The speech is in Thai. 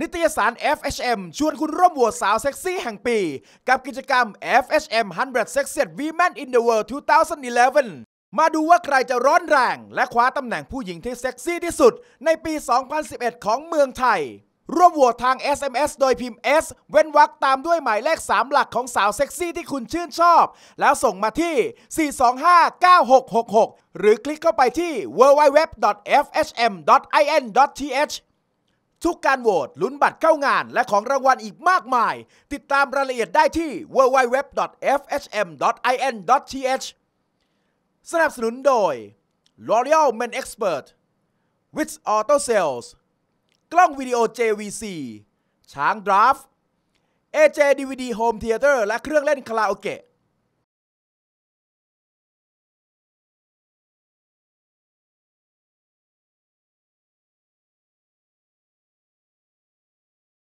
นิตยสาร FHM ชวนคุณร่วมโหวตสาวเซ็กซี่แห่งปี กับกิจกรรม FHM 100 Sexiest Women in the World 2011 มาดูว่าใครจะร้อนแรงและคว้าตำแหน่งผู้หญิงที่เซ็กซี่ที่สุดในปี 2011 ของเมืองไทย ร่วมโหวตทาง SMS โดยพิมพ์ S เว้นวรรคตามด้วยหมายเลข3หลักของสาวเซ็กซี่ที่คุณชื่นชอบ แล้วส่งมาที่ 4259666 หรือคลิกเข้าไปที่ www.fhm.in.th ทุกการโหวต ลุ้นบัตรเข้างาน และของรางวัลอีกมากมาย ติดตามรายละเอียดได้ที่ www.fhm.in.th สนับสนุนโดย L'Oreal Men Expert w i t h Auto Sales กล้องวิดีโอ JVC ช้าง Draft AJ DVD Home Theater และเครื่องเล่นคาราโอเกะ